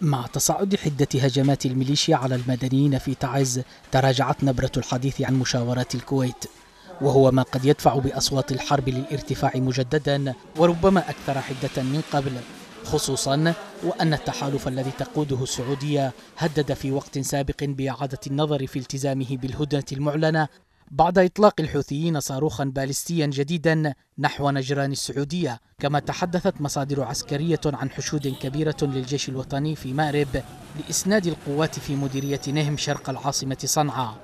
مع تصاعد حدة هجمات الميليشيا على المدنيين في تعز تراجعت نبرة الحديث عن مشاورات الكويت وهو ما قد يدفع بأصوات الحرب للارتفاع مجددا وربما أكثر حدة من قبل خصوصا وأن التحالف الذي تقوده السعودية هدد في وقت سابق بإعادة النظر في التزامه بالهدنة المعلنة بعد إطلاق الحوثيين صاروخا باليستيا جديدا نحو نجران السعودية كما تحدثت مصادر عسكرية عن حشود كبيرة للجيش الوطني في مأرب لإسناد القوات في مديرية نهم شرق العاصمة صنعاء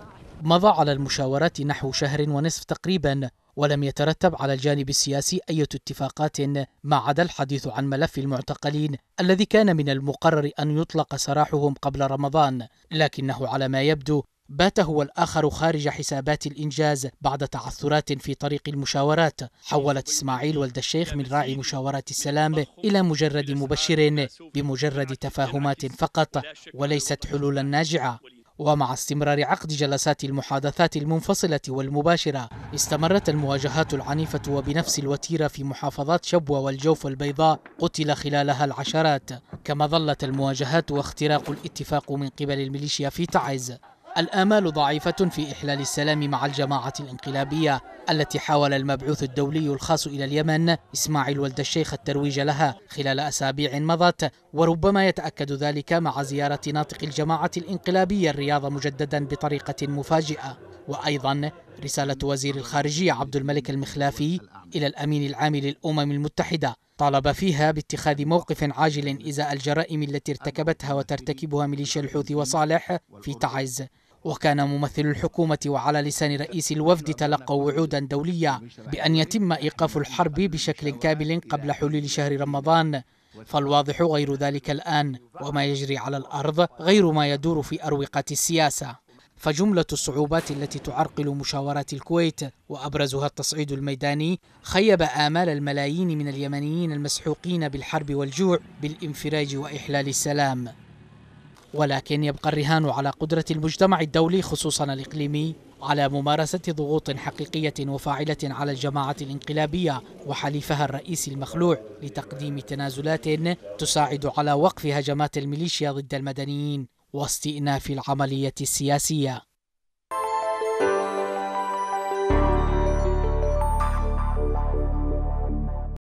مضى على المشاورات نحو شهر ونصف تقريبا ولم يترتب على الجانب السياسي أي اتفاقات ما عدا الحديث عن ملف المعتقلين الذي كان من المقرر أن يطلق سراحهم قبل رمضان لكنه على ما يبدو بات هو الآخر خارج حسابات الإنجاز بعد تعثرات في طريق المشاورات حولت إسماعيل ولد الشيخ من راعي مشاورات السلام إلى مجرد مبشر بمجرد تفاهمات فقط وليست حلولا ناجعة ومع استمرار عقد جلسات المحادثات المنفصلة والمباشرة استمرت المواجهات العنيفة وبنفس الوتيرة في محافظات شبوة والجوف البيضاء قتل خلالها العشرات كما ظلت المواجهات واختراق الاتفاق من قبل الميليشيا في تعز الآمال ضعيفة في إحلال السلام مع الجماعة الانقلابية التي حاول المبعوث الدولي الخاص إلى اليمن إسماعيل ولد الشيخ الترويج لها خلال أسابيع مضت وربما يتأكد ذلك مع زيارة ناطق الجماعة الانقلابية الرياض مجددا بطريقة مفاجئة وأيضا رسالة وزير الخارجية عبد الملك المخلافي إلى الأمين العام للأمم المتحدة طالب فيها باتخاذ موقف عاجل إزاء الجرائم التي ارتكبتها وترتكبها ميليشيا الحوثي وصالح في تعز وكان ممثل الحكومة وعلى لسان رئيس الوفد تلقوا وعودا دولية بأن يتم إيقاف الحرب بشكل كامل قبل حلول شهر رمضان فالواضح غير ذلك الآن وما يجري على الأرض غير ما يدور في أروقة السياسة فجملة الصعوبات التي تعرقل مشاورات الكويت وأبرزها التصعيد الميداني خيب آمال الملايين من اليمنيين المسحوقين بالحرب والجوع بالانفراج وإحلال السلام ولكن يبقى الرهان على قدرة المجتمع الدولي خصوصا الإقليمي على ممارسة ضغوط حقيقية وفاعلة على الجماعة الانقلابية وحليفها الرئيسي المخلوع لتقديم تنازلات تساعد على وقف هجمات الميليشيا ضد المدنيين واستئناف العملية السياسية